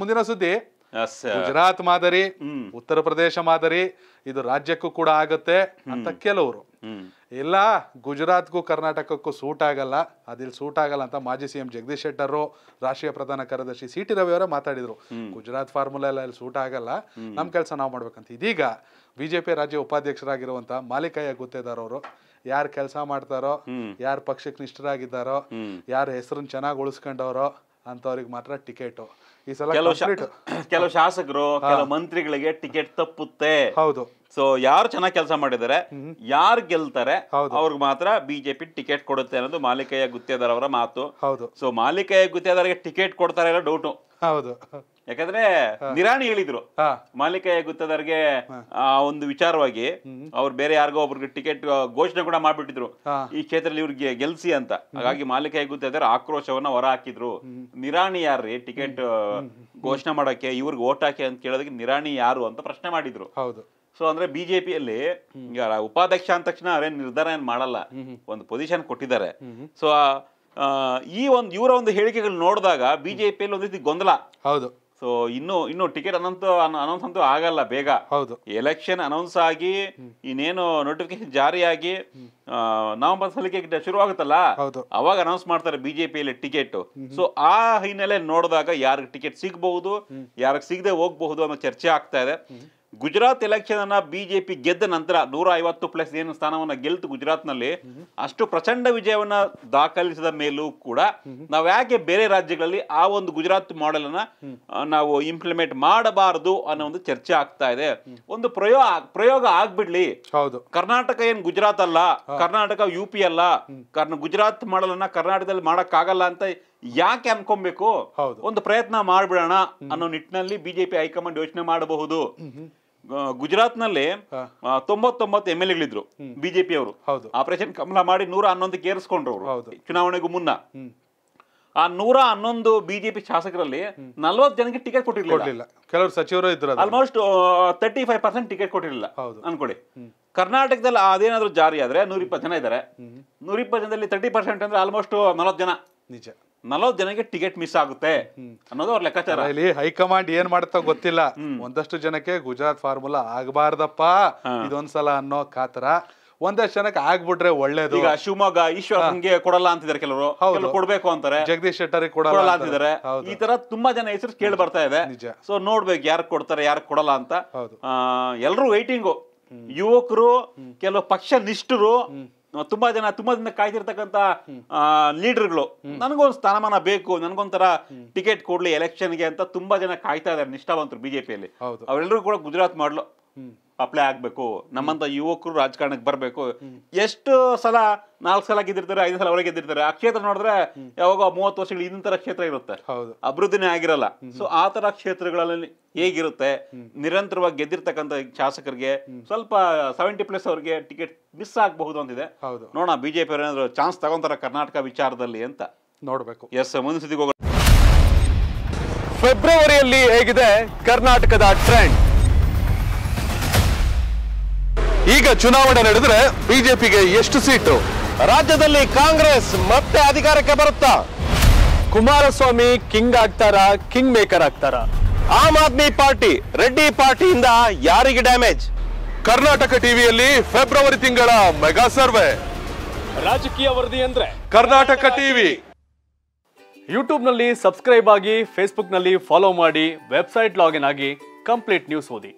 ಮುಂದಿನ ಸುದ್ದಿ ಗುಜರಾತ್ ಮಾದರಿ ಉತ್ತರ ಪ್ರದೇಶ ಮಾದರಿ ಇದು ರಾಜ್ಯಕ್ಕೂ ಕೂಡ ಆಗತ್ತೆ ಅಂತ ಕೆಲವರು ಇಲ್ಲ ಗುಜರಾತ್ಗೂ ಕರ್ನಾಟಕಕ್ಕೂ ಸೂಟ್ ಆಗಲ್ಲ ಅದಿಲ್ಲಿ ಸೂಟ್ ಆಗಲ್ಲ ಅಂತ ಮಾಜಿ ಸಿಎಂ ಜಗದೀಶ್ ಶೆಟ್ಟರ್ ರಾಷ್ಟ್ರೀಯ ಪ್ರಧಾನ ಕಾರ್ಯದರ್ಶಿ ಸಿ ಟಿ ರವಿ ಅವರೇ ಮಾತಾಡಿದ್ರು ಗುಜರಾತ್ ಫಾರ್ಮುಲಾ ಎಲ್ಲ ಇಲ್ಲಿ ಸೂಟ್ ಆಗಲ್ಲ ನಮ್ಮ ಕೆಲಸ ನಾವು ಮಾಡ್ಬೇಕಂತ ಇದೀಗ ಬಿಜೆಪಿ ರಾಜ್ಯ ಉಪಾಧ್ಯಕ್ಷರಾಗಿರುವಂತ ಮಾಲಿಕಯ್ಯ ಗುತ್ತೇದಾರ್ ಅವರು ಯಾರು ಕೆಲಸ ಮಾಡ್ತಾರೋ ಯಾರು ಪಕ್ಷಕ್ಕೆ ನಿಷ್ಠರಾಗಿದ್ದಾರೋ ಯಾರು ಹೆಸರನ್ನ ಚೆನ್ನಾಗಿ ಉಳಿಸ್ಕೊಂಡವರೋ ಅಂತವ್ರಿಗೆ ಮಾತ್ರ ಟಿಕೆಟು ಈ ಸಲ ಕೆಲವು ಕೆಲವು ಶಾಸಕರು ಕೆಲವು ಮಂತ್ರಿಗಳಿಗೆ ಟಿಕೆಟ್ ತಪ್ಪುತ್ತೆ ಹೌದು ಸೊ ಯಾರು ಚೆನ್ನಾಗಿ ಕೆಲಸ ಮಾಡಿದ್ದಾರೆ ಯಾರು ಗೆಲ್ತಾರೆ ಅವ್ರಿಗೆ ಮಾತ್ರ ಬಿಜೆಪಿ ಟಿಕೆಟ್ ಕೊಡುತ್ತೆ ಅನ್ನೋದು ಮಾಲಿಕಯ್ಯ ಗುತ್ತೇದಾರ್ ಅವರ ಮಾತು ಹೌದು ಸೊ ಮಾಲಿಕಯ್ಯ ಗುತ್ತೇದಾರ್ಗೆ ಟಿಕೆಟ್ ಕೊಡ್ತಾರೆ ಡೌಟು ಹೌದು ಯಾಕಂದ್ರೆ ನಿರಾಣಿ ಹೇಳಿದ್ರು ಮಾಲಿಕಯ್ಯ ಗುತ್ತದರ್ಗೆ ಆ ಒಂದು ವಿಚಾರವಾಗಿ ಅವ್ರು ಬೇರೆ ಯಾರಿಗೋ ಒಬ್ರಿಗೆ ಟಿಕೆಟ್ ಘೋಷಣೆ ಕೂಡ ಮಾಡ್ಬಿಟ್ಟಿದ್ರು ಈ ಕ್ಷೇತ್ರದಲ್ಲಿ ಇವ್ರಿಗೆ ಗೆಲ್ಸಿ ಅಂತ ಹಾಗಾಗಿ ಮಾಲಿಕಯ್ಯ ಗುತ್ತದರ್ ಆಕ್ರೋಶವನ್ನ ಹೊರ ಹಾಕಿದ್ರು ನಿರಾಣಿ ಯಾರ್ರಿ ಟಿಕೆಟ್ ಘೋಷಣೆ ಮಾಡಕ್ಕೆ ಇವ್ರಿಗೆ ಓಟ್ ಹಾಕಿ ಅಂತ ಕೇಳೋದಕ್ಕೆ ನಿರಾಣಿ ಯಾರು ಅಂತ ಪ್ರಶ್ನೆ ಮಾಡಿದ್ರು ಹೌದು ಸೊ ಅಂದ್ರೆ ಬಿಜೆಪಿಯಲ್ಲಿ ಉಪಾಧ್ಯಕ್ಷ ಅಂದ ತಕ್ಷಣ ಅವ್ರೇನ್ ನಿರ್ಧಾರ ಏನ್ ಮಾಡಲ್ಲ ಒಂದು ಪೊಸಿಷನ್ ಕೊಟ್ಟಿದ್ದಾರೆ ಸೊ ಈ ಒಂದು ಇವರ ಒಂದು ಹೇಳಿಕೆಗಳು ನೋಡಿದಾಗ ಬಿಜೆಪಿಯಲ್ಲಿ ಒಂದ್ ರೀತಿ ಗೊಂದಲ ಹೌದು ಸೊ ಇನ್ನು ಇನ್ನು ಟಿಕೆಟ್ ಅನೌನ್ಸ್ ಅನೌನ್ಸ್ ಅಂತೂ ಆಗಲ್ಲ ಬೇಗ ಹೌದು ಎಲೆಕ್ಷನ್ ಅನೌನ್ಸ್ ಆಗಿ ಇನ್ನೇನು ನೋಟಿಫಿಕೇಶನ್ ಜಾರಿಯಾಗಿ ನವಂಬರ್ ಸಲಿಕೆ ಶುರು ಆಗುತ್ತಲ್ಲ ಅವಾಗ ಅನೌನ್ಸ್ ಮಾಡ್ತಾರೆ ಬಿಜೆಪಿಯಲ್ಲಿ ಟಿಕೆಟ್ ಸೊ ಆ ಹಿನ್ನೆಲೆ ನೋಡಿದಾಗ ಯಾರಿಗೆ ಟಿಕೆಟ್ ಸಿಗಬಹುದು ಯಾರಿಗೆ ಸಿಗದೆ ಹೋಗಬಹುದು ಅನ್ನೋ ಚರ್ಚೆ ಆಗ್ತಾ ಇದೆ ಗುಜರಾತ್ ಎಲೆಕ್ಷನ್ ಅನ್ನ ಬಿಜೆಪಿ ಗೆದ್ದ ನಂತರ ನೂರ ಐವತ್ತು ಪ್ಲಸ್ ಏನು ಸ್ಥಾನವನ್ನ ಗೆಲ್ತು ನಲ್ಲಿ ಅಷ್ಟು ಪ್ರಚಂಡ ವಿಜಯವನ್ನ ದಾಖಲಿಸಿದ ಮೇಲೂ ಕೂಡ ನಾವು ಯಾಕೆ ಬೇರೆ ರಾಜ್ಯಗಳಲ್ಲಿ ಆ ಒಂದು ಗುಜರಾತ್ ಮಾಡೆಲ್ ಅನ್ನ ನಾವು ಇಂಪ್ಲಿಮೆಂಟ್ ಮಾಡಬಾರದು ಅನ್ನೋ ಒಂದು ಚರ್ಚೆ ಆಗ್ತಾ ಇದೆ ಒಂದು ಪ್ರಯೋಗ ಪ್ರಯೋಗ ಆಗ್ಬಿಡ್ಲಿ ಹೌದು ಕರ್ನಾಟಕ ಏನ್ ಗುಜರಾತ್ ಅಲ್ಲ ಕರ್ನಾಟಕ ಯು ಪಿ ಅಲ್ಲ ಕರ್ನ ಗುಜರಾತ್ ಮಾಡೆಲ್ ಅನ್ನ ಕರ್ನಾಟಕದಲ್ಲಿ ಮಾಡಕ್ಕಾಗಲ್ಲ ಅಂತ ಯಾಕೆ ಅನ್ಕೊಬೇಕು ಒಂದು ಪ್ರಯತ್ನ ಮಾಡ್ಬಿಡೋಣ ಅನ್ನೋ ನಿಟ್ಟಿನಲ್ಲಿ ಬಿಜೆಪಿ ಹೈಕಮಾಂಡ್ ಯೋಚನೆ ಮಾಡಬಹುದು ಗುಜರಾತ್ನಲ್ಲಿ ತೊಂಬತ್ತೊಂಬತ್ತು ಎಂ ಎಲ್ ಎಗಳಿದ್ರು ಬಿಜೆಪಿ ಅವರು ಆಪರೇಷನ್ ಕಮಲ ಮಾಡಿ ನೂರ ಹನ್ನೊಂದು ಕೇರಿಸ್ಕೊಂಡ್ರು ಅವರು ಚುನಾವಣೆಗೂ ಮುನ್ನ ಆ ನೂರ ಹನ್ನೊಂದು ಬಿಜೆಪಿ ಶಾಸಕರಲ್ಲಿ ನಲ್ವತ್ತು ಜನಕ್ಕೆ ಟಿಕೆಟ್ ಕೊಟ್ಟಿರಲಿಲ್ಲ ಕೆಲವರು ಸಚಿವರು ಇದ್ರು almost thirty five percent ticket ಕೊಟ್ಟಿರಲಿಲ್ಲ ಅನ್ಕೊಳ್ಳಿ ಕರ್ನಾಟಕದಲ್ಲಿ ಅದೇನಾದ್ರೂ ಜಾರಿ ಆದ್ರೆ ನೂರ ಇಪ್ಪತ್ತು ಜನ ಇದ್ದಾರೆ ಇಪ್ಪತ್ತು ಜನದಲ್ಲಿ ತರ್ಟಿ ಪರ್ಸೆಂಟ್ ಅಂದ್ರೆ ಆಲ್ಮೋಸ್ಟ್ ನಲವತ್ತು ಜನ ನಿಜ ನಲವತ್ತು ಜನಕ್ಕೆ ಟಿಕೆಟ್ ಮಿಸ್ ಆಗುತ್ತೆ ಅನ್ನೋದು ಅವ್ರ ಲೆಕ್ಕಾಚಾರ ಇಲ್ಲಿ ಹೈಕಮಾಂಡ್ ಏನ್ ಮಾಡುತ್ತೋ ಗೊತ್ತಿಲ್ಲ ಒಂದಷ್ಟು ಜನಕ್ಕೆ ಗುಜರಾತ್ ಫಾರ್ಮುಲಾ ಆಗಬಾರ್ದಪ್ಪ ಇದೊಂದ್ಸಲ ಅನ್ನೋ ಕಾತರ ಒಂದಷ್ಟು ಜನಕ್ಕೆ ಆಗ್ಬಿಟ್ರೆ ಒಳ್ಳೇದು ಈಗ ಶಿವಮೊಗ್ಗ ಈಶ್ವರ ಹಂಗೆ ಕೊಡಲ್ಲ ಅಂತಿದ್ದಾರೆ ಕೆಲವರು ಕೆಲವರು ಕೊಡ್ಬೇಕು ಅಂತಾರೆ ಜಗದೀಶ್ ಶೆಟ್ಟರ್ ಕೊಡಲ್ಲ ಅಂತಿದ್ದಾರೆ ಈ ತರ ತುಂಬಾ ಜನ ಹೆಸರು ಕೇಳಿ ಬರ್ತಾ ಇದೆ ಸೊ ನೋಡ್ಬೇಕು ಯಾರು ಕೊಡ್ತಾರೆ ಯಾರು ಕೊಡಲ್ಲ ಅಂತ ಎಲ್ರು ವೈಟಿಂಗು ಯುವಕರು ಕೆಲವು ಪಕ್ಷ ನಿಷ್ಠರು ತುಂಬಾ ಜನ ತುಂಬಾ ದಿನ ಕಾಯ್ತಿರ್ತಕ್ಕಂತ ಲೀಡರ್ಗಳು ನನಗೊಂದು ಸ್ಥಾನಮಾನ ಬೇಕು ನನಗೊಂಥರ ಟಿಕೆಟ್ ಕೊಡ್ಲಿ ಗೆ ಅಂತ ತುಂಬಾ ಜನ ಕಾಯ್ತಾ ಇದ್ದಾರೆ ನಿಷ್ಠಾವಂತರು ಬಿಜೆಪಿಯಲ್ಲಿ ಅವರೆಲ್ಲರೂ ಕೂಡ ಗುಜರಾತ್ ಮಾಡ್ಲು ಅಪ್ಲೈ ಆಗಬೇಕು ನಮ್ಮಂತ ಯುವಕರು ರಾಜಕಾರಣಕ್ಕೆ ಬರಬೇಕು ಎಷ್ಟು ಸಲ ನಾಲ್ಕು ಸಲ ಗೆದ್ದಿರ್ತಾರೆ ಐದು ಸಲ ಒಳಗೆ ಗೆದ್ದಿರ್ತಾರೆ ಆ ಕ್ಷೇತ್ರ ನೋಡಿದ್ರೆ ಯಾವಾಗ ಮೂವತ್ತು ವರ್ಷಗಳು ಇನ್ನ ಕ್ಷೇತ್ರ ಇರುತ್ತೆ ಅಭಿವೃದ್ಧಿನೇ ಆಗಿರಲ್ಲ ಸೊ ಆ ತರ ಕ್ಷೇತ್ರಗಳಲ್ಲಿ ಹೇಗಿರುತ್ತೆ ನಿರಂತರವಾಗಿ ಗೆದ್ದಿರ್ತಕ್ಕಂಥ ಶಾಸಕರಿಗೆ ಸ್ವಲ್ಪ ಸೆವೆಂಟಿ ಪ್ಲಸ್ ಅವರಿಗೆ ಟಿಕೆಟ್ ಮಿಸ್ ಆಗಬಹುದು ಅಂತಿದೆ ನೋಡೋಣ ಬಿಜೆಪಿ ಏನಾದ್ರು ಚಾನ್ಸ್ ತಗೊಂತಾರ ಕರ್ನಾಟಕ ವಿಚಾರದಲ್ಲಿ ಅಂತ ನೋಡಬೇಕು ಎಸ್ ಮುಂದಿನ ಫೆಬ್ರವರಿಯಲ್ಲಿ ಹೇಗಿದೆ ಕರ್ನಾಟಕದ ಟ್ರೆಂಡ್ ಈಗ ಚುನಾವಣೆ ನಡೆದರೆ ಬಿಜೆಪಿಗೆ ಎಷ್ಟು ಸೀಟು ರಾಜ್ಯದಲ್ಲಿ ಕಾಂಗ್ರೆಸ್ ಮತ್ತೆ ಅಧಿಕಾರಕ್ಕೆ ಬರುತ್ತಾ ಕುಮಾರಸ್ವಾಮಿ ಕಿಂಗ್ ಆಗ್ತಾರ ಕಿಂಗ್ ಮೇಕರ್ ಆಗ್ತಾರ ಆಮ್ ಆದ್ಮಿ ಪಾರ್ಟಿ ರೆಡ್ಡಿ ಪಾರ್ಟಿಯಿಂದ ಯಾರಿಗೆ ಡ್ಯಾಮೇಜ್ ಕರ್ನಾಟಕ ಟಿವಿಯಲ್ಲಿ ಫೆಬ್ರವರಿ ತಿಂಗಳ ಮೆಗಾ ಸರ್ವೆ ರಾಜಕೀಯ ವರದಿ ಅಂದ್ರೆ ಕರ್ನಾಟಕ ಟಿವಿ ಯೂಟ್ಯೂಬ್ನಲ್ಲಿ ಸಬ್ಸ್ಕ್ರೈಬ್ ಆಗಿ ಫೇಸ್ಬುಕ್ನಲ್ಲಿ ಫಾಲೋ ಮಾಡಿ ವೆಬ್ಸೈಟ್ ಲಾಗಿನ್ ಆಗಿ ಕಂಪ್ಲೀಟ್ ನ್ಯೂಸ್ ಓದಿ